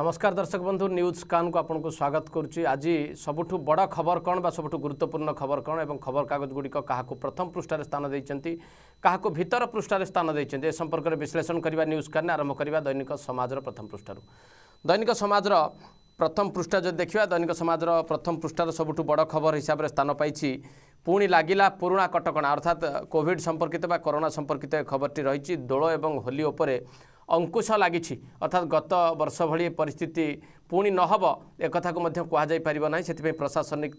ନମସ୍କାର ଦର୍ଶକ ବନ୍ଧୁ ନ୍ୟୁଜ୍ କାନ୍କୁ ଆପଣଙ୍କୁ ସ୍ୱାଗତ କରୁଛି ଆଜି ସବୁଠୁ ବଡ଼ ଖବର କ'ଣ ବା ସବୁଠୁ ଗୁରୁତ୍ୱପୂର୍ଣ୍ଣ ଖବର କ'ଣ ଏବଂ ଖବରକାଗଜଗୁଡ଼ିକ କାହାକୁ ପ୍ରଥମ ପୃଷ୍ଠାରେ ସ୍ଥାନ ଦେଇଛନ୍ତି କାହାକୁ ଭିତର ପୃଷ୍ଠାରେ ସ୍ଥାନ ଦେଇଛନ୍ତି ଏ ସମ୍ପର୍କରେ ବିଶ୍ଳେଷଣ କରିବା ନ୍ୟୁଜ୍ କାନ୍ରେ ଆରମ୍ଭ କରିବା ଦୈନିକ ସମାଜର ପ୍ରଥମ ପୃଷ୍ଠାରୁ ଦୈନିକ ସମାଜର ପ୍ରଥମ ପୃଷ୍ଠା ଯଦି ଦେଖିବା ଦୈନିକ ସମାଜର ପ୍ରଥମ ପୃଷ୍ଠାର ସବୁଠୁ ବଡ଼ ଖବର ହିସାବରେ ସ୍ଥାନ ପାଇଛି ପୁଣି ଲାଗିଲା ପୁରୁଣା କଟକଣା ଅର୍ଥାତ୍ କୋଭିଡ଼ ସମ୍ପର୍କିତ ବା କରୋନା ସମ୍ପର୍କିତ ଏ ଖବରଟି ରହିଛି ଦୋଳ ଏବଂ ହୋଲି ଉପରେ ଅଙ୍କୁଶ ଲାଗିଛି ଅର୍ଥାତ୍ ଗତ ବର୍ଷ ଭଳି ପରିସ୍ଥିତି ପୁଣି ନ ହେବ ଏକଥାକୁ ମଧ୍ୟ କୁହାଯାଇପାରିବ ନାହିଁ ସେଥିପାଇଁ ପ୍ରଶାସନିକ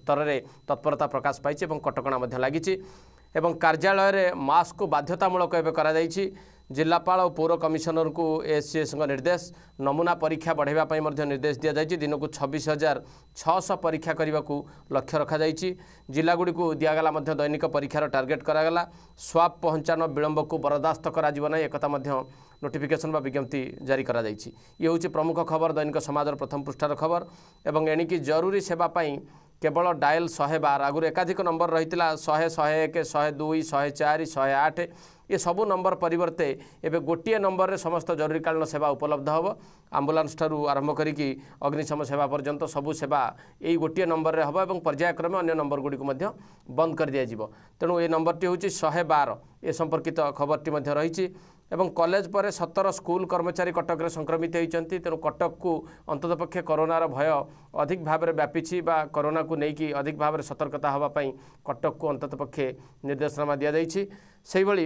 ସ୍ତରରେ ତତ୍ପରତା ପ୍ରକାଶ ପାଇଛି ଏବଂ କଟକଣା ମଧ୍ୟ ଲାଗିଛି ଏବଂ କାର୍ଯ୍ୟାଳୟରେ ମାସ୍କକୁ ବାଧ୍ୟତାମୂଳକ ଏବେ କରାଯାଇଛି ଜିଲ୍ଲାପାଳ ଓ ପୌର କମିଶନରଙ୍କୁ ଏସ୍ସିଏସ୍ଙ୍କ ନିର୍ଦ୍ଦେଶ ନମୁନା ପରୀକ୍ଷା ବଢ଼ାଇବା ପାଇଁ ମଧ୍ୟ ନିର୍ଦ୍ଦେଶ ଦିଆଯାଇଛି ଦିନକୁ ଛବିଶ ହଜାର ଛଅଶହ ପରୀକ୍ଷା କରିବାକୁ ଲକ୍ଷ୍ୟ ରଖାଯାଇଛି ଜିଲ୍ଲାଗୁଡ଼ିକୁ ଦିଆଗଲା ମଧ୍ୟ ଦୈନିକ ପରୀକ୍ଷାର ଟାର୍ଗେଟ୍ କରାଗଲା ସ୍ୱାବ୍ ପହଞ୍ଚାଣ ବିଳମ୍ବକୁ ବରଦାସ୍ତ କରାଯିବ ନାହିଁ ଏକଥା ମଧ୍ୟ ନୋଟିଫିକେସନ୍ ବା ବିଜ୍ଞପ୍ତି ଜାରି କରାଯାଇଛି ଇଏ ହେଉଛି ପ୍ରମୁଖ ଖବର ଦୈନିକ ସମାଜର ପ୍ରଥମ ପୃଷ୍ଠାର ଖବର ଏବଂ ଏଣିକି ଜରୁରୀ ସେବା ପାଇଁ କେବଳ ଡାଏଲ୍ ଶହେ ବାର ଆଗରୁ ଏକାଧିକ ନମ୍ବର ରହିଥିଲା ଶହେ ଶହେ ଏକ ଶହେ ଦୁଇ ଶହେ ଚାରି ଶହେ ଆଠ ଏ ସବୁ ନମ୍ବର ପରିବର୍ତ୍ତେ ଏବେ ଗୋଟିଏ ନମ୍ବରରେ ସମସ୍ତ ଜରୁରୀକାଳୀନ ସେବା ଉପଲବ୍ଧ ହେବ ଆମ୍ବୁଲାନ୍ସଠାରୁ ଆରମ୍ଭ କରିକି ଅଗ୍ନିଶମ ସେବା ପର୍ଯ୍ୟନ୍ତ ସବୁ ସେବା ଏଇ ଗୋଟିଏ ନମ୍ବରରେ ହେବ ଏବଂ ପର୍ଯ୍ୟାୟକ୍ରମେ ଅନ୍ୟ ନମ୍ବରଗୁଡ଼ିକୁ ମଧ୍ୟ ବନ୍ଦ କରିଦିଆଯିବ ତେଣୁ ଏ ନମ୍ବରଟି ହେଉଛି ଶହେ ବାର ଏ ସମ୍ପର୍କିତ ଖବରଟି ମଧ୍ୟ ରହିଛି ଏବଂ କଲେଜ ପରେ ସତର ସ୍କୁଲ କର୍ମଚାରୀ କଟକରେ ସଂକ୍ରମିତ ହୋଇଛନ୍ତି ତେଣୁ କଟକକୁ ଅନ୍ତତଃ ପକ୍ଷେ କରୋନାର ଭୟ ଅଧିକ ଭାବରେ ବ୍ୟାପିଛି ବା କରୋନାକୁ ନେଇକି ଅଧିକ ଭାବରେ ସତର୍କତା ହେବା ପାଇଁ କଟକକୁ ଅନ୍ତତଃ ପକ୍ଷେ ନିର୍ଦ୍ଦେଶନାମା ଦିଆଯାଇଛି ସେହିଭଳି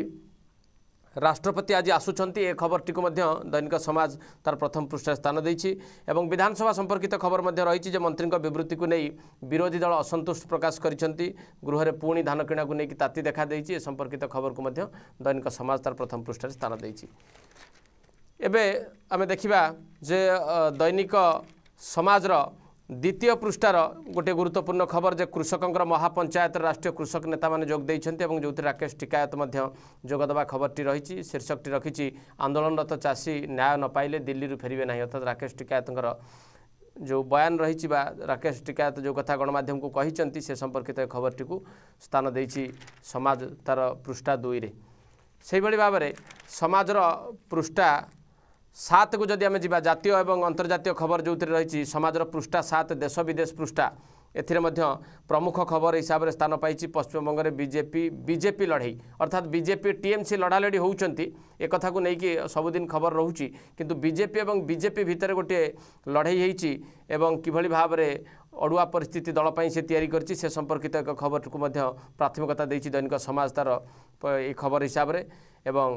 ରାଷ୍ଟ୍ରପତି ଆଜି ଆସୁଛନ୍ତି ଏ ଖବରଟିକୁ ମଧ୍ୟ ଦୈନିକ ସମାଜ ତାର ପ୍ରଥମ ପୃଷ୍ଠାରେ ସ୍ଥାନ ଦେଇଛି ଏବଂ ବିଧାନସଭା ସମ୍ପର୍କିତ ଖବର ମଧ୍ୟ ରହିଛି ଯେ ମନ୍ତ୍ରୀଙ୍କ ବିବୃତ୍ତିକୁ ନେଇ ବିରୋଧୀ ଦଳ ଅସନ୍ତୁଷ୍ଟ ପ୍ରକାଶ କରିଛନ୍ତି ଗୃହରେ ପୁଣି ଧାନ କିଣାକୁ ନେଇକି ତାତି ଦେଖାଦେଇଛି ଏ ସମ୍ପର୍କିତ ଖବରକୁ ମଧ୍ୟ ଦୈନିକ ସମାଜ ତାର ପ୍ରଥମ ପୃଷ୍ଠାରେ ସ୍ଥାନ ଦେଇଛି ଏବେ ଆମେ ଦେଖିବା ଯେ ଦୈନିକ ସମାଜର ଦ୍ୱିତୀୟ ପୃଷ୍ଠାର ଗୋଟିଏ ଗୁରୁତ୍ୱପୂର୍ଣ୍ଣ ଖବର ଯେ କୃଷକଙ୍କର ମହାପଞ୍ଚାୟତର ରାଷ୍ଟ୍ରୀୟ କୃଷକ ନେତାମାନେ ଯୋଗ ଦେଇଛନ୍ତି ଏବଂ ଯେଉଁଥିରେ ରାକେଶ ଟିକାୟତ ମଧ୍ୟ ଯୋଗଦେବା ଖବରଟି ରହିଛି ଶୀର୍ଷକଟି ରଖିଛି ଆନ୍ଦୋଳନରତ ଚାଷୀ ନ୍ୟାୟ ନ ପାଇଲେ ଦିଲ୍ଲୀରୁ ଫେରିବେ ନାହିଁ ଅର୍ଥାତ୍ ରାକେଶ ଟିକାୟତଙ୍କର ଯେଉଁ ବୟାନ ରହିଛି ବା ରାକେଶ ଟିକାୟତ ଯେଉଁ କଥା ଗଣମାଧ୍ୟମକୁ କହିଛନ୍ତି ସେ ସମ୍ପର୍କିତ ଏ ଖବରଟିକୁ ସ୍ଥାନ ଦେଇଛି ସମାଜ ତା'ର ପୃଷ୍ଠା ଦୁଇରେ ସେହିଭଳି ଭାବରେ ସମାଜର ପୃଷ୍ଠା সাতকু যদি আমি যা জাতীয় এবং অন্তর্জাতীয় খবর যে রয়েছে সমাজের পৃষ্ঠা সাত দেশ বিদেশ পৃষ্ঠা এর মধ্যে প্রমুখ খবর হিসাবে স্থান পাইছি পশ্চিমবঙ্গের বিজেপি বিজেপি লড়াই অর্থাৎ বিজেপি টিএমসি লড়ালড়ি হচ্ছেন একথা নেই সবুদিন খবর রয়েছে কিন্তু বিজেপি এবং বিজেপি ভিতরে গোটিয়ে লড়াই হয়েছি এবং কিভাবে ভাবে ଅଡ଼ୁଆ ପରିସ୍ଥିତି ଦଳ ପାଇଁ ସେ ତିଆରି କରିଛି ସେ ସମ୍ପର୍କିତ ଏକ ଖବରକୁ ମଧ୍ୟ ପ୍ରାଥମିକତା ଦେଇଛି ଦୈନିକ ସମାଜ ତା'ର ଏ ଖବର ହିସାବରେ ଏବଂ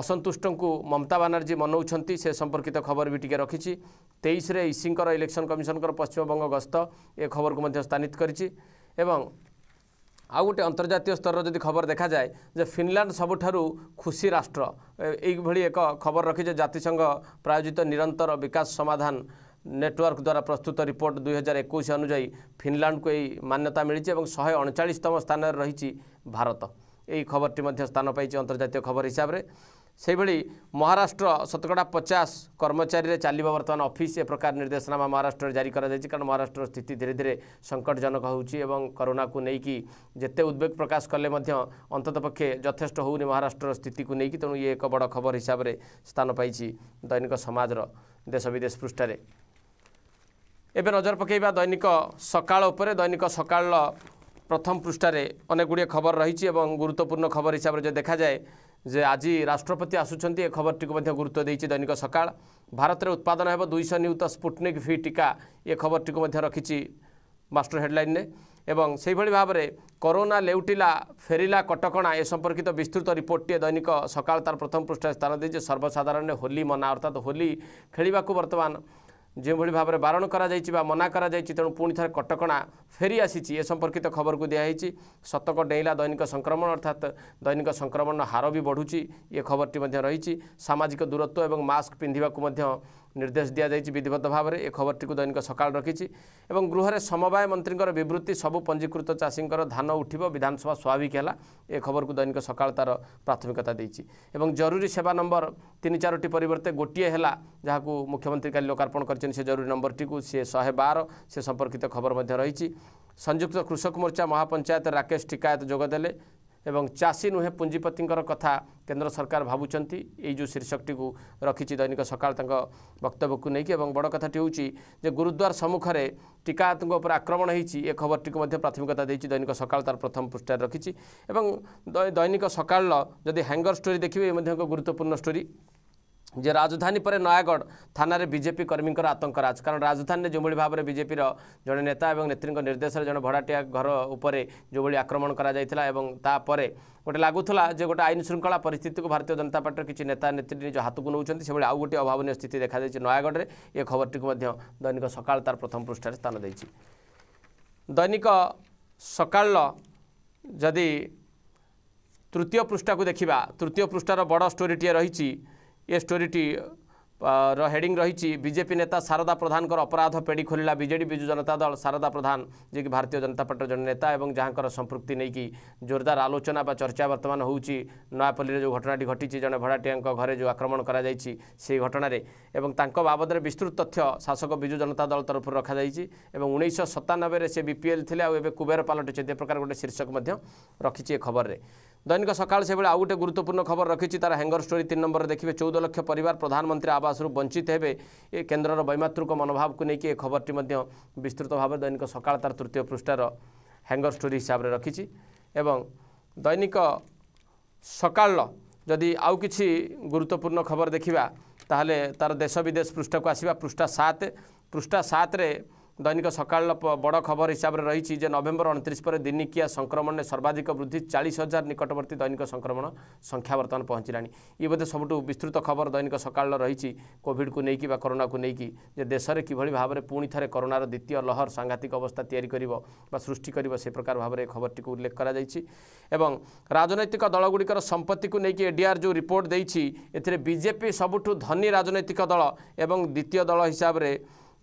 ଅସନ୍ତୁଷ୍ଟଙ୍କୁ ମମତା ବାନାର୍ଜୀ ମନଉଛନ୍ତି ସେ ସମ୍ପର୍କିତ ଖବର ବି ଟିକିଏ ରଖିଛି ତେଇଶରେ ଇସିଙ୍କର ଇଲେକ୍ସନ୍ କମିଶନଙ୍କର ପଶ୍ଚିମବଙ୍ଗ ଗସ୍ତ ଏ ଖବରକୁ ମଧ୍ୟ ସ୍ଥାନିତ କରିଛି ଏବଂ ଆଉ ଗୋଟେ ଅନ୍ତର୍ଜାତୀୟ ସ୍ତରର ଯଦି ଖବର ଦେଖାଯାଏ ଯେ ଫିନଲାଣ୍ଡ ସବୁଠାରୁ ଖୁସି ରାଷ୍ଟ୍ର ଏହିଭଳି ଏକ ଖବର ରଖିଛି ଜାତିସଂଘ ପ୍ରାୟୋଜିତ ନିରନ୍ତର ବିକାଶ ସମାଧାନ ନେଟୱାର୍କ ଦ୍ୱାରା ପ୍ରସ୍ତୁତ ରିପୋର୍ଟ ଦୁଇହଜାର ଏକୋଇଶ ଅନୁଯାୟୀ ଫିନଲାଣ୍ଡକୁ ଏହି ମାନ୍ୟତା ମିଳିଛି ଏବଂ ଶହେ ଅଣଚାଳିଶତମ ସ୍ଥାନରେ ରହିଛି ଭାରତ ଏହି ଖବରଟି ମଧ୍ୟ ସ୍ଥାନ ପାଇଛି ଅନ୍ତର୍ଜାତୀୟ ଖବର ହିସାବରେ ସେହିଭଳି ମହାରାଷ୍ଟ୍ର ଶତକଡ଼ା ପଚାଶ କର୍ମଚାରୀରେ ଚାଲିବ ବର୍ତ୍ତମାନ ଅଫିସ୍ ଏ ପ୍ରକାର ନିର୍ଦ୍ଦେଶନାମା ମହାରାଷ୍ଟ୍ରରେ ଜାରି କରାଯାଇଛି କାରଣ ମହାରାଷ୍ଟ୍ରର ସ୍ଥିତି ଧୀରେ ଧୀରେ ସଙ୍କଟଜନକ ହେଉଛି ଏବଂ କରୋନାକୁ ନେଇକି ଯେତେ ଉଦ୍ବେଗ ପ୍ରକାଶ କଲେ ମଧ୍ୟ ଅନ୍ତତଃ ପକ୍ଷେ ଯଥେଷ୍ଟ ହେଉନି ମହାରାଷ୍ଟ୍ରର ସ୍ଥିତିକୁ ନେଇକି ତେଣୁ ଇଏ ଏକ ବଡ଼ ଖବର ହିସାବରେ ସ୍ଥାନ ପାଇଛି ଦୈନିକ ସମାଜର ଦେଶ ବିଦେଶ ପୃଷ୍ଠାରେ ଏବେ ନଜର ପକାଇବା ଦୈନିକ ସକାଳ ଉପରେ ଦୈନିକ ସକାଳର ପ୍ରଥମ ପୃଷ୍ଠାରେ ଅନେକ ଗୁଡ଼ିଏ ଖବର ରହିଛି ଏବଂ ଗୁରୁତ୍ୱପୂର୍ଣ୍ଣ ଖବର ହିସାବରେ ଯଦି ଦେଖାଯାଏ ଯେ ଆଜି ରାଷ୍ଟ୍ରପତି ଆସୁଛନ୍ତି ଏ ଖବରଟିକୁ ମଧ୍ୟ ଗୁରୁତ୍ୱ ଦେଇଛି ଦୈନିକ ସକାଳ ଭାରତରେ ଉତ୍ପାଦନ ହେବ ଦୁଇଶହ ନିୟୁତ ସ୍ପୁଟନିକ୍ ଭି ଟିକା ଏ ଖବରଟିକୁ ମଧ୍ୟ ରଖିଛି ମାଷ୍ଟର ହେଡ଼ଲାଇନ୍ରେ ଏବଂ ସେହିଭଳି ଭାବରେ କରୋନା ଲେଉଟିଲା ଫେରିଲା କଟକଣା ଏ ସମ୍ପର୍କିତ ବିସ୍ତୃତ ରିପୋର୍ଟଟିଏ ଦୈନିକ ସକାଳ ତା'ର ପ୍ରଥମ ପୃଷ୍ଠାରେ ସ୍ଥାନ ଦେଇଛି ସର୍ବସାଧାରଣରେ ହୋଲି ମନା ଅର୍ଥାତ୍ ହୋଲି ଖେଳିବାକୁ ବର୍ତ୍ତମାନ ଯେଉଁଭଳି ଭାବରେ ବାରଣ କରାଯାଇଛି ବା ମନା କରାଯାଇଛି ତେଣୁ ପୁଣି ଥରେ କଟକଣା ଫେରି ଆସିଛି ଏ ସମ୍ପର୍କିତ ଖବରକୁ ଦିଆହେଇଛି ଶତକ ଡେଇଁଲା ଦୈନିକ ସଂକ୍ରମଣ ଅର୍ଥାତ୍ ଦୈନିକ ସଂକ୍ରମଣର ହାର ବି ବଢ଼ୁଛି ଏ ଖବରଟି ମଧ୍ୟ ରହିଛି ସାମାଜିକ ଦୂରତ୍ୱ ଏବଂ ମାସ୍କ ପିନ୍ଧିବାକୁ ମଧ୍ୟ ନିର୍ଦ୍ଦେଶ ଦିଆଯାଇଛି ବିଧିବଦ୍ଧ ଭାବରେ ଏ ଖବରଟିକୁ ଦୈନିକ ସକାଳ ରଖିଛି ଏବଂ ଗୃହରେ ସମବାୟ ମନ୍ତ୍ରୀଙ୍କର ବିବୃତ୍ତି ସବୁ ପଞ୍ଜୀକୃତ ଚାଷୀଙ୍କର ଧାନ ଉଠିବ ବିଧାନସଭା ସ୍ୱାଭାବିକ ହେଲା ଏ ଖବରକୁ ଦୈନିକ ସକାଳ ତା'ର ପ୍ରାଥମିକତା ଦେଇଛି ଏବଂ ଜରୁରୀ ସେବା ନମ୍ବର ତିନି ଚାରୋଟି ପରିବର୍ତ୍ତେ ଗୋଟିଏ ହେଲା ଯାହାକୁ ମୁଖ୍ୟମନ୍ତ୍ରୀ କାଲି ଲୋକାର୍ପଣ କରିଛନ୍ତି ସେ ଜରୁରୀ ନମ୍ବରଟିକୁ ସିଏ ଶହେ ବାର ସେ ସମ୍ପର୍କିତ ଖବର ମଧ୍ୟ ରହିଛି ସଂଯୁକ୍ତ କୃଷକ ମୋର୍ଚ୍ଚା ମହାପଞ୍ଚାୟତ ରାକେଶ ଟିକାୟତ ଯୋଗଦେଲେ ଏବଂ ଚାଷୀ ନୁହେଁ ପୁଞ୍ଜିପତିଙ୍କର କଥା କେନ୍ଦ୍ର ସରକାର ଭାବୁଛନ୍ତି ଏଇ ଯେଉଁ ଶୀର୍ଷକଟିକୁ ରଖିଛି ଦୈନିକ ସକାଳ ତାଙ୍କ ବକ୍ତବ୍ୟକୁ ନେଇକି ଏବଂ ବଡ଼ କଥାଟି ହେଉଛି ଯେ ଗୁରୁଦ୍ୱାର ସମ୍ମୁଖରେ ଟିକାତଙ୍କ ଉପରେ ଆକ୍ରମଣ ହୋଇଛି ଏ ଖବରଟିକୁ ମଧ୍ୟ ପ୍ରାଥମିକତା ଦେଇଛି ଦୈନିକ ସକାଳ ତା'ର ପ୍ରଥମ ପୃଷ୍ଠାରେ ରଖିଛି ଏବଂ ଦୈନିକ ସକାଳର ଯଦି ହ୍ୟାଙ୍ଗର ଷ୍ଟୋରୀ ଦେଖିବେ ଏ ମଧ୍ୟ ଏକ ଗୁରୁତ୍ୱପୂର୍ଣ୍ଣ ଷ୍ଟୋରୀ ଯେ ରାଜଧାନୀ ପରେ ନୟାଗଡ଼ ଥାନାରେ ବିଜେପି କର୍ମୀଙ୍କର ଆତଙ୍କ ରାଜ କାରଣ ରାଜଧାନୀରେ ଯେଉଁଭଳି ଭାବରେ ବିଜେପିର ଜଣେ ନେତା ଏବଂ ନେତ୍ରୀଙ୍କ ନିର୍ଦ୍ଦେଶରେ ଜଣେ ଭଡ଼ାଟିଆ ଘର ଉପରେ ଯେଉଁଭଳି ଆକ୍ରମଣ କରାଯାଇଥିଲା ଏବଂ ତାପରେ ଗୋଟେ ଲାଗୁଥିଲା ଯେ ଗୋଟେ ଆଇନ ଶୃଙ୍ଖଳା ପରିସ୍ଥିତିକୁ ଭାରତୀୟ ଜନତା ପାର୍ଟିର କିଛି ନେତା ନେତ୍ରୀ ନିଜ ହାତକୁ ନେଉଛନ୍ତି ସେଭଳି ଆଉ ଗୋଟିଏ ଅଭାବନୀୟ ସ୍ଥିତି ଦେଖାଯାଇଛି ନୟାଗଡ଼ରେ ଏ ଖବରଟିକୁ ମଧ୍ୟ ଦୈନିକ ସକାଳ ତା'ର ପ୍ରଥମ ପୃଷ୍ଠାରେ ସ୍ଥାନ ଦେଇଛି ଦୈନିକ ସକାଳ ଯଦି ତୃତୀୟ ପୃଷ୍ଠାକୁ ଦେଖିବା ତୃତୀୟ ପୃଷ୍ଠାର ବଡ଼ ଷ୍ଟୋରିଟିଏ ରହିଛି ଏ ଷ୍ଟୋରିଟି ର ହେଡ଼ିଂ ରହିଛି ବିଜେପି ନେତା ଶାରଦା ପ୍ରଧାନଙ୍କର ଅପରାଧ ପେଡ଼ି ଖୋଲିଲା ବିଜେଡ଼ି ବିଜୁ ଜନତା ଦଳ ଶାରଦା ପ୍ରଧାନ ଯିଏକି ଭାରତୀୟ ଜନତା ପାର୍ଟିର ଜଣେ ନେତା ଏବଂ ଯାହାଙ୍କର ସମ୍ପୃକ୍ତି ନେଇକି ଜୋରଦାର ଆଲୋଚନା ବା ଚର୍ଚ୍ଚା ବର୍ତ୍ତମାନ ହେଉଛି ନୂଆପଲ୍ଲୀରେ ଯେଉଁ ଘଟଣାଟି ଘଟିଛି ଜଣେ ଭଡ଼ାଟିଆଙ୍କ ଘରେ ଯେଉଁ ଆକ୍ରମଣ କରାଯାଇଛି ସେହି ଘଟଣାରେ ଏବଂ ତାଙ୍କ ବାବଦରେ ବିସ୍ତୃତ ତଥ୍ୟ ଶାସକ ବିଜୁ ଜନତା ଦଳ ତରଫରୁ ରଖାଯାଇଛି ଏବଂ ଉଣେଇଶହ ସତାନବେରେ ସେ ବିପିଏଲ୍ ଥିଲେ ଆଉ ଏବେ କୁବେର ପାଲଟିଛନ୍ତି ଏ ପ୍ରକାର ଗୋଟେ ଶୀର୍ଷକ ମଧ୍ୟ ରଖିଛି ଏ ଖବରରେ ଦୈନିକ ସକାଳେ ସେଭଳି ଆଉ ଗୋଟେ ଗୁରୁତ୍ୱପୂର୍ଣ୍ଣ ଖବର ରଖିଛି ତାର ହେଙ୍ଗର ଷ୍ଟୋରୀ ତିନି ନମ୍ବର ଦେଖିବେ ଚଉଦ ଲକ୍ଷ ପରିବାର ପ୍ରଧାନମନ୍ତ୍ରୀ ଆବାସରୁ ବଞ୍ଚିତ ହେବେ ଏ କେନ୍ଦ୍ରର ବୈମାତୃକ ମନୋଭାବକୁ ନେଇକି ଏ ଖବରଟି ମଧ୍ୟ ବିସ୍ତୃତ ଭାବରେ ଦୈନିକ ସକାଳ ତାର ତୃତୀୟ ପୃଷ୍ଠାର ହେଙ୍ଗର ଷ୍ଟୋରୀ ହିସାବରେ ରଖିଛି ଏବଂ ଦୈନିକ ସକାଳ ଯଦି ଆଉ କିଛି ଗୁରୁତ୍ୱପୂର୍ଣ୍ଣ ଖବର ଦେଖିବା ତାହେଲେ ତା'ର ଦେଶ ବିଦେଶ ପୃଷ୍ଠାକୁ ଆସିବା ପୃଷ୍ଠା ସାତ ପୃଷ୍ଠା ସାତରେ ଦୈନିକ ସକାଳ ବଡ଼ ଖବର ହିସାବରେ ରହିଛି ଯେ ନଭେମ୍ବର ଅଣତିରିଶ ପରେ ଦିନିକିଆ ସଂକ୍ରମଣରେ ସର୍ବାଧିକ ବୃଦ୍ଧି ଚାଳିଶ ହଜାର ନିକଟବର୍ତ୍ତୀ ଦୈନିକ ସଂକ୍ରମଣ ସଂଖ୍ୟା ବର୍ତ୍ତମାନ ପହଞ୍ଚିଲାଣି ଇଏ ବୋଧେ ସବୁଠୁ ବିସ୍ତୃତ ଖବର ଦୈନିକ ସକାଳର ରହିଛି କୋଭିଡ୍କୁ ନେଇକି ବା କରୋନାକୁ ନେଇକି ଯେ ଦେଶରେ କିଭଳି ଭାବରେ ପୁଣି ଥରେ କରୋନାର ଦ୍ୱିତୀୟ ଲହର ସାଂଘାତିକ ଅବସ୍ଥା ତିଆରି କରିବ ବା ସୃଷ୍ଟି କରିବ ସେ ପ୍ରକାର ଭାବରେ ଏ ଖବରଟିକୁ ଉଲ୍ଲେଖ କରାଯାଇଛି ଏବଂ ରାଜନୈତିକ ଦଳଗୁଡ଼ିକର ସମ୍ପତ୍ତିକୁ ନେଇକି ଏଡିଆର୍ ଯେଉଁ ରିପୋର୍ଟ ଦେଇଛି ଏଥିରେ ବିଜେପି ସବୁଠୁ ଧନୀ ରାଜନୈତିକ ଦଳ ଏବଂ ଦ୍ୱିତୀୟ ଦଳ ହିସାବରେ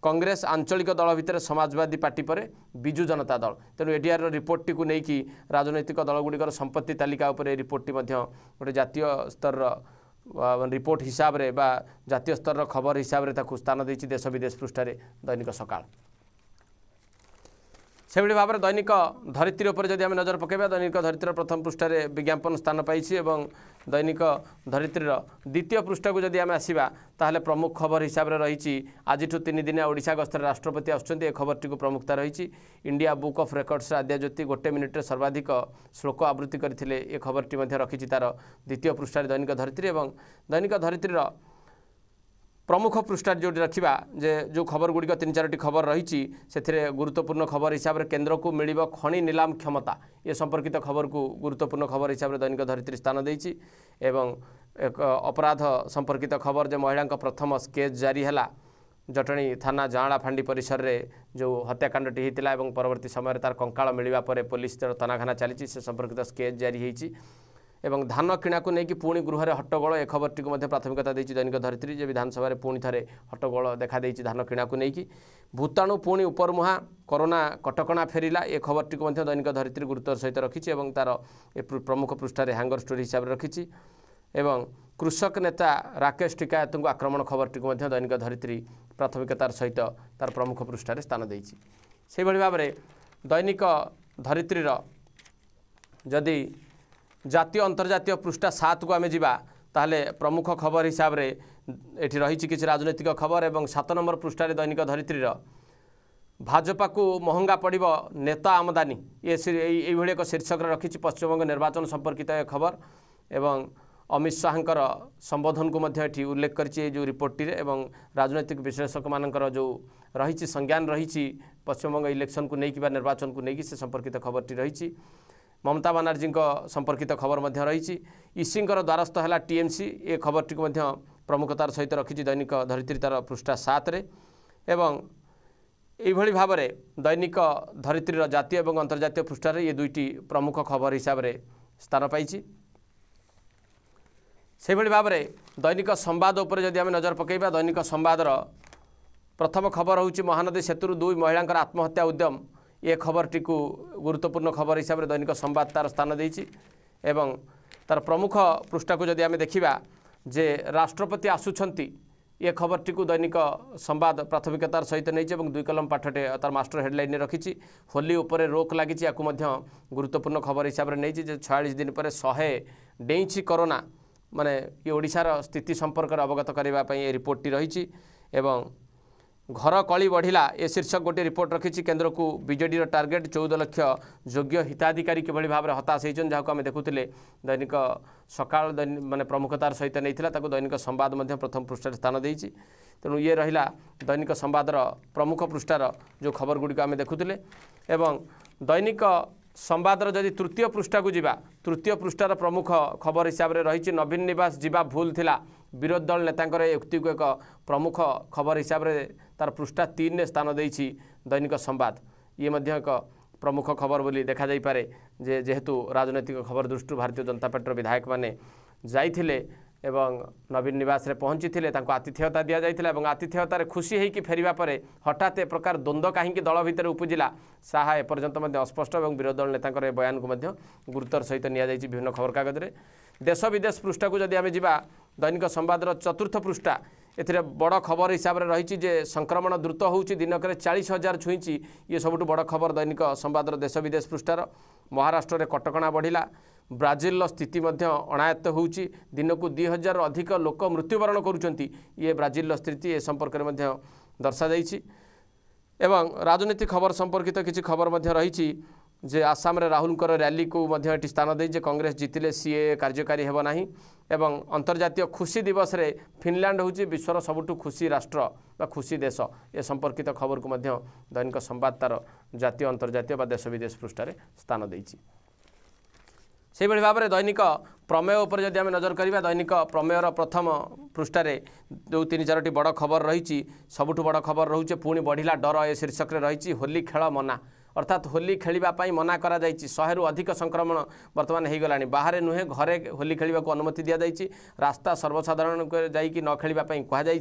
କଂଗ୍ରେସ ଆଞ୍ଚଳିକ ଦଳ ଭିତରେ ସମାଜବାଦୀ ପାର୍ଟି ପରେ ବିଜୁ ଜନତା ଦଳ ତେଣୁ ଏଡିଆର୍ର ରିପୋର୍ଟଟିକୁ ନେଇକି ରାଜନୈତିକ ଦଳଗୁଡ଼ିକର ସମ୍ପତ୍ତି ତାଲିକା ଉପରେ ଏ ରିପୋର୍ଟଟି ମଧ୍ୟ ଗୋଟେ ଜାତୀୟ ସ୍ତରର ରିପୋର୍ଟ ହିସାବରେ ବା ଜାତୀୟ ସ୍ତରର ଖବର ହିସାବରେ ତାକୁ ସ୍ଥାନ ଦେଇଛି ଦେଶ ବିଦେଶ ପୃଷ୍ଠାରେ ଦୈନିକ ସକାଳ ସେଭଳି ଭାବରେ ଦୈନିକ ଧରିତ୍ରୀ ଉପରେ ଯଦି ଆମେ ନଜର ପକାଇବା ଦୈନିକ ଧରିତ୍ରୀର ପ୍ରଥମ ପୃଷ୍ଠାରେ ବିଜ୍ଞାପନ ସ୍ଥାନ ପାଇଛି ଏବଂ ଦୈନିକ ଧରିତ୍ରୀର ଦ୍ୱିତୀୟ ପୃଷ୍ଠାକୁ ଯଦି ଆମେ ଆସିବା ତାହେଲେ ପ୍ରମୁଖ ଖବର ହିସାବରେ ରହିଛି ଆଜିଠୁ ତିନି ଦିନିଆ ଓଡ଼ିଶା ଗସ୍ତରେ ରାଷ୍ଟ୍ରପତି ଆସୁଛନ୍ତି ଏ ଖବରଟିକୁ ପ୍ରମୁଖତା ରହିଛି ଇଣ୍ଡିଆ ବୁକ୍ ଅଫ୍ ରେକର୍ଡ଼ସରେ ଆଦ୍ୟାଜ୍ୟୋତି ଗୋଟେ ମିନିଟ୍ରେ ସର୍ବାଧିକ ଶ୍ଳୋକ ଆବୃତ୍ତି କରିଥିଲେ ଏ ଖବରଟି ମଧ୍ୟ ରଖିଛି ତା'ର ଦ୍ୱିତୀୟ ପୃଷ୍ଠାରେ ଦୈନିକ ଧରିତ୍ରୀ ଏବଂ ଦୈନିକ ଧରିତ୍ରୀର ପ୍ରମୁଖ ପୃଷ୍ଠାରେ ଯେଉଁଠି ରଖିବା ଯେ ଯେଉଁ ଖବରଗୁଡ଼ିକ ତିନି ଚାରୋଟି ଖବର ରହିଛି ସେଥିରେ ଗୁରୁତ୍ୱପୂର୍ଣ୍ଣ ଖବର ହିସାବରେ କେନ୍ଦ୍ରକୁ ମିଳିବ ଖଣି ନିଲାମ କ୍ଷମତା ଏ ସମ୍ପର୍କିତ ଖବରକୁ ଗୁରୁତ୍ୱପୂର୍ଣ୍ଣ ଖବର ହିସାବରେ ଦୈନିକ ଧରିତ୍ରୀ ସ୍ଥାନ ଦେଇଛି ଏବଂ ଏକ ଅପରାଧ ସମ୍ପର୍କିତ ଖବର ଯେ ମହିଳାଙ୍କ ପ୍ରଥମ ସ୍କେଚ୍ ଜାରି ହେଲା ଜଟଣୀ ଥାନା ଜାଁଳା ଫାଣ୍ଡି ପରିସରରେ ଯେଉଁ ହତ୍ୟାକାଣ୍ଡଟି ହୋଇଥିଲା ଏବଂ ପରବର୍ତ୍ତୀ ସମୟରେ ତା'ର କଙ୍କାଳ ମିଳିବା ପରେ ପୋଲିସ ତାର ତନାଘାନା ଚାଲିଛି ସେ ସମ୍ପର୍କିତ ସ୍କେଚ୍ ଜାରି ହୋଇଛି ଏବଂ ଧାନ କିଣାକୁ ନେଇକି ପୁଣି ଗୃହରେ ହଟ୍ଟଗୋଳ ଏ ଖବରଟିକୁ ମଧ୍ୟ ପ୍ରାଥମିକତା ଦେଇଛି ଦୈନିକ ଧରିତ୍ରୀ ଯେ ବିଧାନସଭାରେ ପୁଣି ଥରେ ହଟ୍ଟଗୋଳ ଦେଖାଦେଇଛି ଧାନ କିଣାକୁ ନେଇକି ଭୂତାଣୁ ପୁଣି ଉପରମୁହାଁ କରୋନା କଟକଣା ଫେରିଲା ଏ ଖବରଟିକୁ ମଧ୍ୟ ଦୈନିକ ଧରିତ୍ରୀ ଗୁରୁତ୍ୱର ସହିତ ରଖିଛି ଏବଂ ତା'ର ଏ ପ୍ରମୁଖ ପୃଷ୍ଠାରେ ହ୍ୟାଙ୍ଗର ଷ୍ଟୋରୀ ହିସାବରେ ରଖିଛି ଏବଂ କୃଷକ ନେତା ରାକେଶ ଟିକାୟତଙ୍କୁ ଆକ୍ରମଣ ଖବରଟିକୁ ମଧ୍ୟ ଦୈନିକ ଧରିତ୍ରୀ ପ୍ରାଥମିକତାର ସହିତ ତା'ର ପ୍ରମୁଖ ପୃଷ୍ଠାରେ ସ୍ଥାନ ଦେଇଛି ସେହିଭଳି ଭାବରେ ଦୈନିକ ଧରିତ୍ରୀର ଯଦି ଜାତୀୟ ଅନ୍ତର୍ଜାତୀୟ ପୃଷ୍ଠା ସାତକୁ ଆମେ ଯିବା ତାହେଲେ ପ୍ରମୁଖ ଖବର ହିସାବରେ ଏଠି ରହିଛି କିଛି ରାଜନୈତିକ ଖବର ଏବଂ ସାତ ନମ୍ବର ପୃଷ୍ଠାରେ ଦୈନିକ ଧରିତ୍ରୀର ଭାଜପାକୁ ମହଙ୍ଗା ପଡ଼ିବ ନେତା ଆମଦାନୀ ଏ ଏଇଭଳି ଏକ ଶୀର୍ଷକରେ ରଖିଛି ପଶ୍ଚିମବଙ୍ଗ ନିର୍ବାଚନ ସମ୍ପର୍କିତ ଏ ଖବର ଏବଂ ଅମିତ ଶାହାଙ୍କର ସମ୍ବୋଧନକୁ ମଧ୍ୟ ଏଠି ଉଲ୍ଲେଖ କରିଛି ଏଇ ଯେଉଁ ରିପୋର୍ଟଟିରେ ଏବଂ ରାଜନୈତିକ ବିଶ୍ଳେଷକମାନଙ୍କର ଯେଉଁ ରହିଛି ସଂଜ୍ଞାନ ରହିଛି ପଶ୍ଚିମବଙ୍ଗ ଇଲେକ୍ସନକୁ ନେଇକି ବା ନିର୍ବାଚନକୁ ନେଇକି ସେ ସମ୍ପର୍କିତ ଖବରଟି ରହିଛି ମମତା ବାନାର୍ଜୀଙ୍କ ସମ୍ପର୍କିତ ଖବର ମଧ୍ୟ ରହିଛି ଇସିଙ୍କର ଦ୍ୱାରସ୍ଥ ହେଲା ଟିଏମ୍ସି ଏ ଖବରଟିକୁ ମଧ୍ୟ ପ୍ରମୁଖତାର ସହିତ ରଖିଛି ଦୈନିକ ଧରିତ୍ରୀ ତା'ର ପୃଷ୍ଠା ସାତରେ ଏବଂ ଏଇଭଳି ଭାବରେ ଦୈନିକ ଧରିତ୍ରୀର ଜାତୀୟ ଏବଂ ଅନ୍ତର୍ଜାତୀୟ ପୃଷ୍ଠାରେ ଏ ଦୁଇଟି ପ୍ରମୁଖ ଖବର ହିସାବରେ ସ୍ଥାନ ପାଇଛି ସେହିଭଳି ଭାବରେ ଦୈନିକ ସମ୍ବାଦ ଉପରେ ଯଦି ଆମେ ନଜର ପକାଇବା ଦୈନିକ ସମ୍ବାଦର ପ୍ରଥମ ଖବର ହେଉଛି ମହାନଦୀ ସେତୁରୁ ଦୁଇ ମହିଳାଙ୍କର ଆତ୍ମହତ୍ୟା ଉଦ୍ୟମ ଏ ଖବରଟିକୁ ଗୁରୁତ୍ୱପୂର୍ଣ୍ଣ ଖବର ହିସାବରେ ଦୈନିକ ସମ୍ବାଦ ତା'ର ସ୍ଥାନ ଦେଇଛି ଏବଂ ତା'ର ପ୍ରମୁଖ ପୃଷ୍ଠାକୁ ଯଦି ଆମେ ଦେଖିବା ଯେ ରାଷ୍ଟ୍ରପତି ଆସୁଛନ୍ତି ଏ ଖବରଟିକୁ ଦୈନିକ ସମ୍ବାଦ ପ୍ରାଥମିକତାର ସହିତ ନେଇଛି ଏବଂ ଦୁଇ କଲମ ପାଠଟେ ତା'ର ମାଷ୍ଟର ହେଡ଼ଲାଇନ୍ରେ ରଖିଛି ହୋଲି ଉପରେ ରୋକ ଲାଗିଛି ଆକୁ ମଧ୍ୟ ଗୁରୁତ୍ୱପୂର୍ଣ୍ଣ ଖବର ହିସାବରେ ନେଇଛି ଯେ ଛୟାଳିଶ ଦିନ ପରେ ଶହେ ଡେଇଁଛି କରୋନା ମାନେ ଏ ଓଡ଼ିଶାର ସ୍ଥିତି ସମ୍ପର୍କରେ ଅବଗତ କରିବା ପାଇଁ ଏ ରିପୋର୍ଟଟି ରହିଛି ଏବଂ ଘର କଳି ବଢ଼ିଲା ଏ ଶୀର୍ଷକ ଗୋଟିଏ ରିପୋର୍ଟ ରଖିଛି କେନ୍ଦ୍ରକୁ ବିଜେଡ଼ିର ଟାର୍ଗେଟ୍ ଚଉଦ ଲକ୍ଷ ଯୋଗ୍ୟ ହିତାଧିକାରୀ କିଭଳି ଭାବରେ ହତାଶ ହେଇଛନ୍ତି ଯାହାକୁ ଆମେ ଦେଖୁଥିଲେ ଦୈନିକ ସକାଳ ମାନେ ପ୍ରମୁଖତାର ସହିତ ନେଇଥିଲା ତାକୁ ଦୈନିକ ସମ୍ବାଦ ମଧ୍ୟ ପ୍ରଥମ ପୃଷ୍ଠାରେ ସ୍ଥାନ ଦେଇଛି ତେଣୁ ଇଏ ରହିଲା ଦୈନିକ ସମ୍ବାଦର ପ୍ରମୁଖ ପୃଷ୍ଠାର ଯେଉଁ ଖବରଗୁଡ଼ିକ ଆମେ ଦେଖୁଥିଲେ ଏବଂ ଦୈନିକ ସମ୍ବାଦର ଯଦି ତୃତୀୟ ପୃଷ୍ଠାକୁ ଯିବା ତୃତୀୟ ପୃଷ୍ଠାର ପ୍ରମୁଖ ଖବର ହିସାବରେ ରହିଛି ନବୀନ ନିବାସ ଯିବା ଭୁଲ ଥିଲା ବିରୋଧୀ ଦଳ ନେତାଙ୍କର ଉକ୍ତିକୁ ଏକ ପ୍ରମୁଖ ଖବର ହିସାବରେ ତାର ପୃଷ୍ଠା ତିନିରେ ସ୍ଥାନ ଦେଇଛି ଦୈନିକ ସମ୍ବାଦ ଇଏ ମଧ୍ୟ ଏକ ପ୍ରମୁଖ ଖବର ବୋଲି ଦେଖାଯାଇପାରେ ଯେ ଯେହେତୁ ରାଜନୈତିକ ଖବର ଦୃଷ୍ଟିରୁ ଭାରତୀୟ ଜନତା ପାର୍ଟିର ବିଧାୟକମାନେ ଯାଇଥିଲେ এবং নবীন নিবাসে পৌঁছিলে তাঁর আতিথ্যতা দিয়া যাই এবং আতিথ্যতার খুশি হয়েকি ফেরা পরে হঠাৎ এ প্রকার দ্বন্দ্ব কাহিকি দল ভিতরে উপজিলা সাহা এপর্যন্ত অস্পষ্ট এবং বিরোধী দল নেতাঙ্কর এ বয়ানকু গুরুত্বর সহিত নিয়ে যাই বিভিন্ন খবরকাগজে দেশ বিদেশ পৃষ্ঠাকু যদি আমি যা ଦୈନିକ ସମ୍ବାଦର ଚତୁର୍ଥ ପୃଷ୍ଠା ଏଥିରେ ବଡ଼ ଖବର ହିସାବରେ ରହିଛି ଯେ ସଂକ୍ରମଣ ଦ୍ରୁତ ହେଉଛି ଦିନକରେ ଚାଳିଶ ହଜାର ଛୁଇଁଛି ଇଏ ସବୁଠୁ ବଡ଼ ଖବର ଦୈନିକ ସମ୍ବାଦର ଦେଶ ବିଦେଶ ପୃଷ୍ଠାର ମହାରାଷ୍ଟ୍ରରେ କଟକଣା ବଢ଼ିଲା ବ୍ରାଜିଲର ସ୍ଥିତି ମଧ୍ୟ ଅଣାୟତ୍ତ ହେଉଛି ଦିନକୁ ଦୁଇ ହଜାର ଅଧିକ ଲୋକ ମୃତ୍ୟୁବରଣ କରୁଛନ୍ତି ଇଏ ବ୍ରାଜିଲର ସ୍ଥିତି ଏ ସମ୍ପର୍କରେ ମଧ୍ୟ ଦର୍ଶାଯାଇଛି ଏବଂ ରାଜନୀତି ଖବର ସମ୍ପର୍କିତ କିଛି ଖବର ମଧ୍ୟ ରହିଛି ଯେ ଆସାମରେ ରାହୁଲଙ୍କର ର୍ୟାଲିକୁ ମଧ୍ୟ ଏଠି ସ୍ଥାନ ଦେଇ ଯେ କଂଗ୍ରେସ ଜିତିଲେ ସିଏ କାର୍ଯ୍ୟକାରୀ ହେବ ନାହିଁ ଏବଂ ଅନ୍ତର୍ଜାତୀୟ ଖୁସି ଦିବସରେ ଫିନଲ୍ୟାଣ୍ଡ ହେଉଛି ବିଶ୍ୱର ସବୁଠୁ ଖୁସି ରାଷ୍ଟ୍ର ବା ଖୁସି ଦେଶ ଏ ସମ୍ପର୍କିତ ଖବରକୁ ମଧ୍ୟ ଦୈନିକ ସମ୍ବାଦ ତା'ର ଜାତୀୟ ଅନ୍ତର୍ଜାତୀୟ ବା ଦେଶ ବିଦେଶ ପୃଷ୍ଠାରେ ସ୍ଥାନ ଦେଇଛି ସେହିଭଳି ଭାବରେ ଦୈନିକ ପ୍ରମେୟ ଉପରେ ଯଦି ଆମେ ନଜର କରିବା ଦୈନିକ ପ୍ରମେୟର ପ୍ରଥମ ପୃଷ୍ଠାରେ ଯେଉଁ ତିନି ଚାରୋଟି ବଡ଼ ଖବର ରହିଛି ସବୁଠୁ ବଡ଼ ଖବର ରହୁଛି ପୁଣି ବଢ଼ିଲା ଡର ଏ ଶୀର୍ଷକରେ ରହିଛି ହୋଲି ଖେଳ ମନା অর্থাৎ হোলি খেলা মনা করা যাই শহে অধিক সংক্রমণ বর্তমান হয়ে গলানি বাহারে নুহে ঘরে হোলি খেলা অনুমতি দিয়া যাই রাস্তা সর্বসাধারণ যাই ন খেলা কুহযাই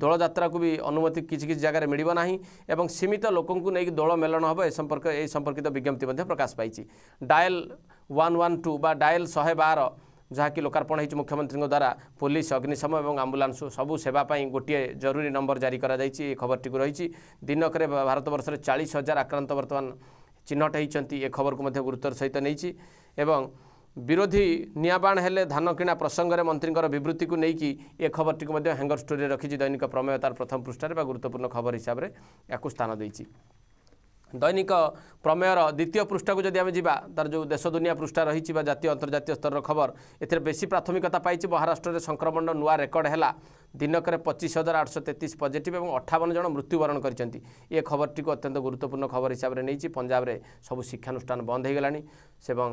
দোলযাত্রা বি অনুমতি কিছু কিছু জায়গায় মিলব না এবং সীমিত লোক দোল মেলন হব এ সম্পর্ক এই সম্পর্কিত বিজ্ঞপ্তি প্রকাশ পাইছি ডায়াল ওয়ান ওয়ান টু বা ডায়াল শহে বার ଯାହାକି ଲୋକାର୍ପଣ ହୋଇଛି ମୁଖ୍ୟମନ୍ତ୍ରୀଙ୍କ ଦ୍ୱାରା ପୋଲିସ ଅଗ୍ନିଶମ ଏବଂ ଆମ୍ବୁଲାନ୍ସ ସବୁ ସେବା ପାଇଁ ଗୋଟିଏ ଜରୁରୀ ନମ୍ବର ଜାରି କରାଯାଇଛି ଏ ଖବରଟିକୁ ରହିଛି ଦିନକରେ ଭାରତବର୍ଷରେ ଚାଳିଶ ହଜାର ଆକ୍ରାନ୍ତ ବର୍ତ୍ତମାନ ଚିହ୍ନଟ ହୋଇଛନ୍ତି ଏ ଖବରକୁ ମଧ୍ୟ ଗୁରୁତ୍ୱର ସହିତ ନେଇଛି ଏବଂ ବିରୋଧୀ ନିଆବାଣ ହେଲେ ଧାନ କିଣା ପ୍ରସଙ୍ଗରେ ମନ୍ତ୍ରୀଙ୍କର ବିବୃତ୍ତିକୁ ନେଇକି ଏ ଖବରଟିକୁ ମଧ୍ୟ ହ୍ୟାଙ୍ଗର ଷ୍ଟୋରିରେ ରଖିଛି ଦୈନିକ ପ୍ରମେୟ ତା'ର ପ୍ରଥମ ପୃଷ୍ଠାରେ ବା ଗୁରୁତ୍ୱପୂର୍ଣ୍ଣ ଖବର ହିସାବରେ ଏହାକୁ ସ୍ଥାନ ଦେଇଛି ଦୈନିକ ପ୍ରମେୟର ଦ୍ୱିତୀୟ ପୃଷ୍ଠାକୁ ଯଦି ଆମେ ଯିବା ତା'ର ଯେଉଁ ଦେଶ ଦୁନିଆ ପୃଷ୍ଠା ରହିଛି ବା ଜାତୀୟ ଅନ୍ତର୍ଜାତୀୟ ସ୍ତରର ଖବର ଏଥିରେ ବେଶୀ ପ୍ରାଥମିକତା ପାଇଛି ମହାରାଷ୍ଟ୍ରରେ ସଂକ୍ରମଣର ନୂଆ ରେକର୍ଡ଼ ହେଲା ଦିନକରେ ପଚିଶ ହଜାର ଆଠଶହ ତେତିଶ ପଜିଟିଭ୍ ଏବଂ ଅଠାବନ ଜଣ ମୃତ୍ୟୁବରଣ କରିଛନ୍ତି ଏ ଖବରଟିକୁ ଅତ୍ୟନ୍ତ ଗୁରୁତ୍ୱପୂର୍ଣ୍ଣ ଖବର ହିସାବରେ ନେଇଛି ପଞ୍ଜାବରେ ସବୁ ଶିକ୍ଷାନୁଷ୍ଠାନ ବନ୍ଦ ହୋଇଗଲାଣି ଏବଂ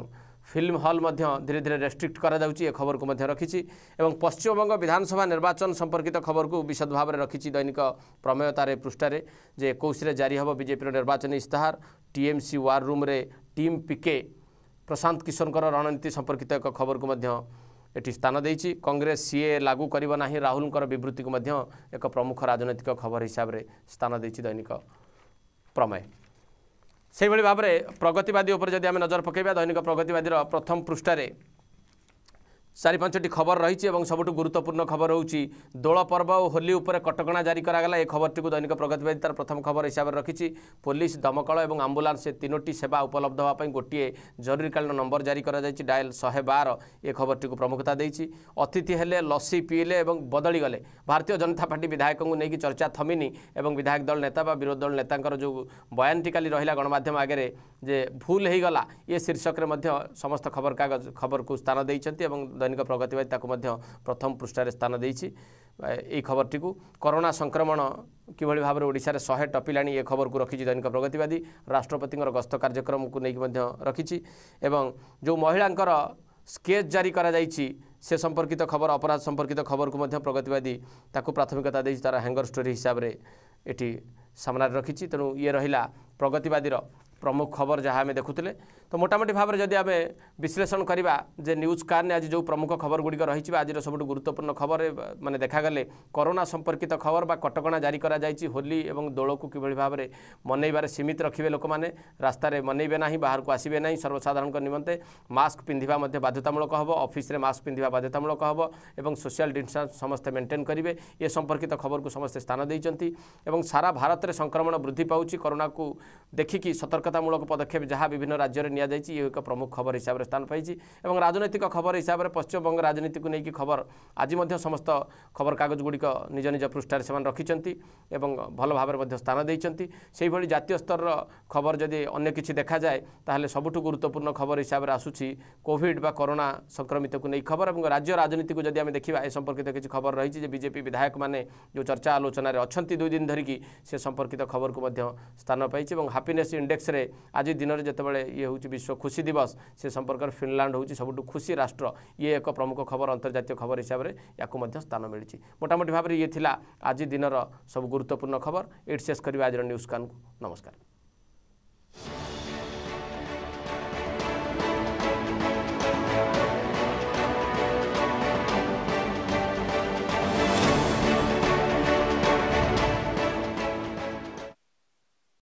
फिल्म हल धीरे धीरे रेस्ट्रिक्ट धिर रेस्ट्रिक ए पश्चिम पश्चिमब्ग विधानसभा निर्वाचन सम्पर्कित खबरको विशद रे रिसिति दैनिक प्रमेय जे 21 रे जारी बीजेपी निर्वाचन इस्तहार टीएमसी निर्वाचनी रूम रे टीम पीके प्रशांत प्रशान्त कर रणनीति सम्पर्कित एक खबर को मध्ये खबरको स्थान कांग्रेस सीए लागू करिवो नाही राहुल कर लगुक को मध्ये एक प्रमुख राजनीतिक खबर हिसाब रे स्थान दिन्छ दैनिक प्रमेय सहीभरि भावर उपर जुन आम नजर पके दैनिक प्रगतिवादी र प्रथम पृष्ठारे ଚାରି ପାଞ୍ଚଟି ଖବର ରହିଛି ଏବଂ ସବୁଠୁ ଗୁରୁତ୍ୱପୂର୍ଣ୍ଣ ଖବର ହେଉଛି ଦୋଳ ପର୍ବ ଓ ହୋଲି ଉପରେ କଟକଣା ଜାରି କରାଗଲା ଏ ଖବରଟିକୁ ଦୈନିକ ପ୍ରଗତିବାଦୀ ତା'ର ପ୍ରଥମ ଖବର ହିସାବରେ ରଖିଛି ପୋଲିସ ଦମକଳ ଏବଂ ଆମ୍ବୁଲାନ୍ସ ତିନୋଟି ସେବା ଉପଲବ୍ଧ ହେବା ପାଇଁ ଗୋଟିଏ ଜରୁରୀକାଳୀନ ନମ୍ବର ଜାରି କରାଯାଇଛି ଡାଏଲ୍ ଶହେ ବାର ଏ ଖବରଟିକୁ ପ୍ରମୁଖତା ଦେଇଛି ଅତିଥି ହେଲେ ଲସି ପିଇଲେ ଏବଂ ବଦଳିଗଲେ ଭାରତୀୟ ଜନତା ପାର୍ଟି ବିଧାୟକଙ୍କୁ ନେଇକି ଚର୍ଚ୍ଚା ଥମିନି ଏବଂ ବିଧାୟକ ଦଳ ନେତା ବା ବିରୋଧୀ ଦଳ ନେତାଙ୍କର ଯେଉଁ ବୟାନଟି କାଲି ରହିଲା ଗଣମାଧ୍ୟମ ଆଗରେ ଯେ ଭୁଲ୍ ହୋଇଗଲା ଇଏ ଶୀର୍ଷକରେ ମଧ୍ୟ ସମସ୍ତ ଖବରକାଗଜ ଖବରକୁ ସ୍ଥାନ ଦେଇଛନ୍ତି ଏବଂ ଦୈନିକ ପ୍ରଗତିବାଦୀ ତାକୁ ମଧ୍ୟ ପ୍ରଥମ ପୃଷ୍ଠାରେ ସ୍ଥାନ ଦେଇଛି ଏଇ ଖବରଟିକୁ କରୋନା ସଂକ୍ରମଣ କିଭଳି ଭାବରେ ଓଡ଼ିଶାରେ ଶହେ ଟପିଲାଣି ଏ ଖବରକୁ ରଖିଛି ଦୈନିକ ପ୍ରଗତିବାଦୀ ରାଷ୍ଟ୍ରପତିଙ୍କର ଗସ୍ତ କାର୍ଯ୍ୟକ୍ରମକୁ ନେଇକି ମଧ୍ୟ ରଖିଛି ଏବଂ ଯେଉଁ ମହିଳାଙ୍କର ସ୍କେଚ୍ ଜାରି କରାଯାଇଛି ସେ ସମ୍ପର୍କିତ ଖବର ଅପରାଧ ସମ୍ପର୍କିତ ଖବରକୁ ମଧ୍ୟ ପ୍ରଗତିବାଦୀ ତାକୁ ପ୍ରାଥମିକତା ଦେଇଛି ତା'ର ହ୍ୟାଙ୍ଗର ଷ୍ଟୋରି ହିସାବରେ ଏଠି ସାମ୍ନାରେ ରଖିଛି ତେଣୁ ଇଏ ରହିଲା ପ୍ରଗତିବାଦୀର ପ୍ରମୁଖ ଖବର ଯାହା ଆମେ ଦେଖୁଥିଲେ ତ ମୋଟାମୋଟି ଭାବରେ ଯଦି ଆମେ ବିଶ୍ଳେଷଣ କରିବା ଯେ ନ୍ୟୁଜ୍ କାର୍ନରେ ଆଜି ଯେଉଁ ପ୍ରମୁଖ ଖବର ଗୁଡ଼ିକ ରହିଛି ବା ଆଜିର ସବୁଠୁ ଗୁରୁତ୍ୱପୂର୍ଣ୍ଣ ଖବର ମାନେ ଦେଖାଗଲେ କରୋନା ସମ୍ପର୍କିତ ଖବର ବା କଟକଣା ଜାରି କରାଯାଇଛି ହୋଲି ଏବଂ ଦୋଳକୁ କିଭଳି ଭାବରେ ମନେଇବାରେ ସୀମିତ ରଖିବେ ଲୋକମାନେ ରାସ୍ତାରେ ମନେଇବେ ନାହିଁ ବାହାରକୁ ଆସିବେ ନାହିଁ ସର୍ବସାଧାରଣଙ୍କ ନିମନ୍ତେ ମାସ୍କ ପିନ୍ଧିବା ମଧ୍ୟ ବାଧ୍ୟତାମୂଳକ ହେବ ଅଫିସରେ ମାସ୍କ ପିନ୍ଧିବା ବାଧ୍ୟତାମୂଳକ ହେବ ଏବଂ ସୋସିଆଲ ଡିଷ୍ଟାନ୍ସ ସମସ୍ତେ ମେଣ୍ଟେନ୍ କରିବେ ଏ ସମ୍ପର୍କିତ ଖବରକୁ ସମସ୍ତେ ସ୍ଥାନ ଦେଇଛନ୍ତି ଏବଂ ସାରା ଭାରତରେ ସଂକ୍ରମଣ ବୃଦ୍ଧି ପାଉଛି କରୋନାକୁ ଦେଖିକି ସତର୍କତାମୂଳକ ପଦକ୍ଷେପ ଯାହା ବିଭିନ୍ନ ରାଜ୍ୟରେ एक प्रमुख खबर हिसाब हिसाबले स्थान पाँच राजनैतिक खबर हिसाब हिसाबले पश्चिमबङ्ग राजनीति को नै खबर आज सम खबरकगजगुडिक निज निज पृष्ठलेखिसक भन्ने स्थान दिन सहीभरि जातीय स्तर खबर जदि अन्य जिम्मे अन्यकि देखाए तुठु गुरुत्वपूर्ण खबर हिसाब हिसाबले आसु कोड संक्रमित को नै खबर ए राज्य राजनीति को ए जिख्ने सम्पर्कित खबर रहेछ विजेपि विधायक जो चर्चा आलोचनार अहिले दुईदिन धरिक सकित खबरू स्थान पाँच हापिनेस इन्डेक्से आज दिन जति बेला य ହେଉଛି ବିଶ୍ୱ ଖୁସି ଦିବସ ସେ ସମ୍ପର୍କରେ ଫିନଲାଣ୍ଡ ହେଉଛି ସବୁଠୁ ଖୁସି ରାଷ୍ଟ୍ର ଇଏ ଏକ ପ୍ରମୁଖ ଖବର ଅନ୍ତର୍ଜାତୀୟ ଖବର ହିସାବରେ ୟାକୁ ମଧ୍ୟ ସ୍ଥାନ ମିଳିଛି ମୋଟାମୋଟି ଭାବରେ ଇଏ ଥିଲା ଆଜି ଦିନର ସବୁ ଗୁରୁତ୍ୱପୂର୍ଣ୍ଣ ଖବର ଏଇଠି ଶେଷ କରିବା ଆଜିର ନ୍ୟୁଜ୍ କାନ୍କୁ ନମସ୍କାର